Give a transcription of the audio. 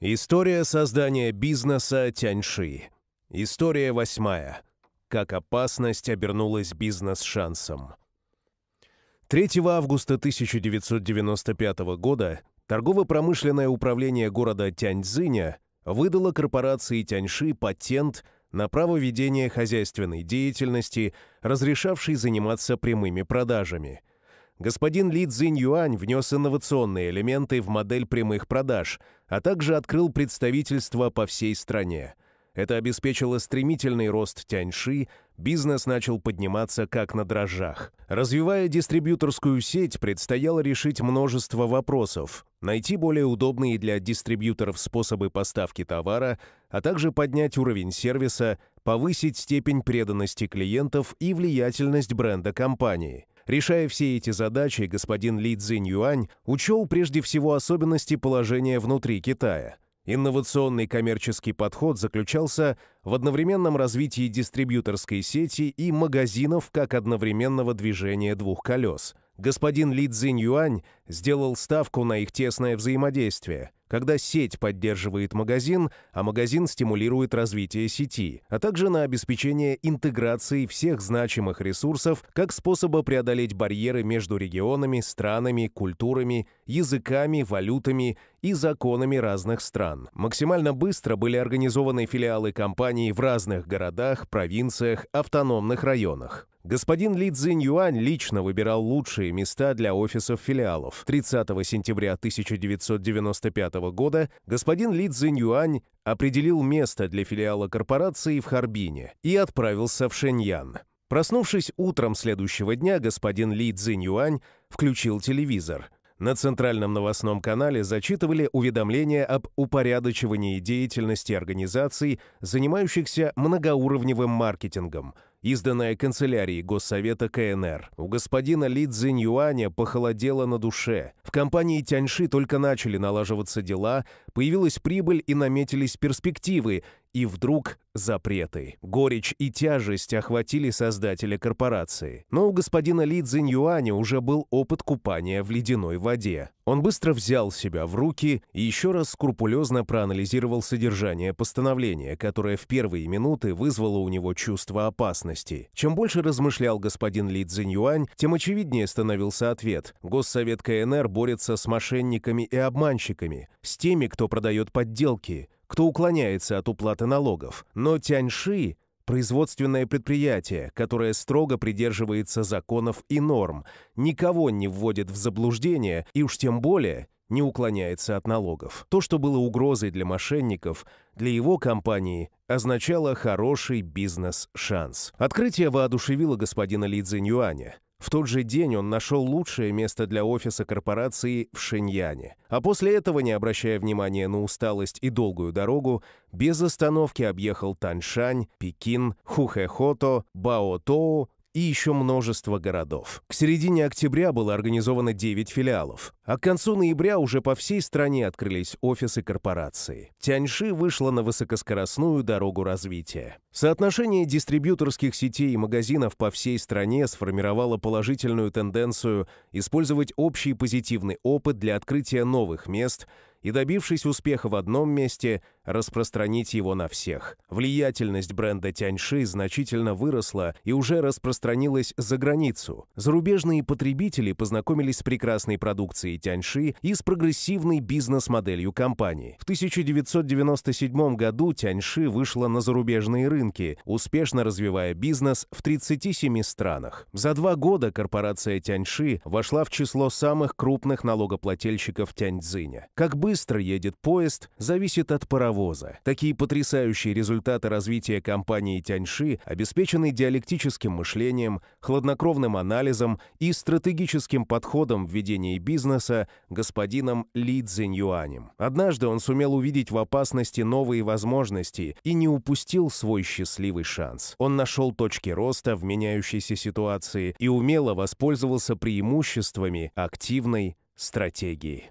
История создания бизнеса Тяньши. История восьмая. Как опасность обернулась бизнес-шансом. 3 августа 1995 года торгово-промышленное управление города Тяньцзиня выдало корпорации Тяньши патент на право ведения хозяйственной деятельности, разрешавший заниматься прямыми продажами – господин Ли Цзинь Юань внес инновационные элементы в модель прямых продаж, а также открыл представительства по всей стране. Это обеспечило стремительный рост Тяньши, бизнес начал подниматься как на дрожжах. Развивая дистрибьюторскую сеть, предстояло решить множество вопросов, найти более удобные для дистрибьюторов способы поставки товара, а также поднять уровень сервиса, повысить степень преданности клиентов и влиятельность бренда компании – Решая все эти задачи, господин Ли Цзинь Юань учел прежде всего особенности положения внутри Китая. Инновационный коммерческий подход заключался в одновременном развитии дистрибьюторской сети и магазинов как одновременного движения двух колес. Господин Ли Цзинь Юань сделал ставку на их тесное взаимодействие, когда сеть поддерживает магазин, а магазин стимулирует развитие сети, а также на обеспечение интеграции всех значимых ресурсов как способа преодолеть барьеры между регионами, странами, культурами, языками, валютами и законами разных стран. Максимально быстро были организованы филиалы компаний в разных городах, провинциях, автономных районах. Господин Ли Цзинь Юань лично выбирал лучшие места для офисов филиалов. 30 сентября 1995 года господин Ли Цзиньюань определил место для филиала корпорации в Харбине и отправился в Шэньян. Проснувшись утром следующего дня, господин Ли Цзиньюань включил телевизор. На центральном новостном канале зачитывали уведомления об упорядочивании деятельности организаций, занимающихся многоуровневым маркетингом – изданное канцелярией Госсовета КНР. У господина Ли Цзиньюаня похолодело на душе. В компании Тяньши только начали налаживаться дела, появилась прибыль и наметились перспективы, и вдруг запреты. Горечь и тяжесть охватили создателя корпорации. Но у господина Ли Цзиньюаня уже был опыт купания в ледяной воде. Он быстро взял себя в руки и еще раз скрупулезно проанализировал содержание постановления, которое в первые минуты вызвало у него чувство опасности. Чем больше размышлял господин Ли Цзиньюань, тем очевиднее становился ответ. Госсовет КНР борется с мошенниками и обманщиками, с теми, кто продает подделки, кто уклоняется от уплаты налогов. Но Тяньши производственное предприятие, которое строго придерживается законов и норм, никого не вводит в заблуждение и уж тем более не уклоняется от налогов. То, что было угрозой для мошенников, для его компании означало хороший бизнес-шанс. Открытие воодушевило господина Ли Цзиньюаня – в тот же день он нашел лучшее место для офиса корпорации в Шиньяне, а после этого, не обращая внимания на усталость и долгую дорогу, без остановки объехал Таншань, Пекин, Хухэхото, Баотоу, и еще множество городов. К середине октября было организовано 9 филиалов, а к концу ноября уже по всей стране открылись офисы корпорации. Тяньши вышла на высокоскоростную дорогу развития. Соотношение дистрибьюторских сетей и магазинов по всей стране сформировало положительную тенденцию использовать общий позитивный опыт для открытия новых мест и, добившись успеха в одном месте – распространить его на всех. Влиятельность бренда Тяньши значительно выросла и уже распространилась за границу. Зарубежные потребители познакомились с прекрасной продукцией Тяньши и с прогрессивной бизнес-моделью компании. В 1997 году Тяньши вышла на зарубежные рынки, успешно развивая бизнес в 37 странах. За два года корпорация Тяньши вошла в число самых крупных налогоплательщиков Тяньцзиня. Как быстро едет поезд, зависит от паровоза паровоза. Такие потрясающие результаты развития компании Тяньши обеспечены диалектическим мышлением, хладнокровным анализом и стратегическим подходом в ведении бизнеса господином Ли Цзиньюанем. Однажды он сумел увидеть в опасности новые возможности и не упустил свой счастливый шанс. Он нашел точки роста в меняющейся ситуации и умело воспользовался преимуществами активной стратегии.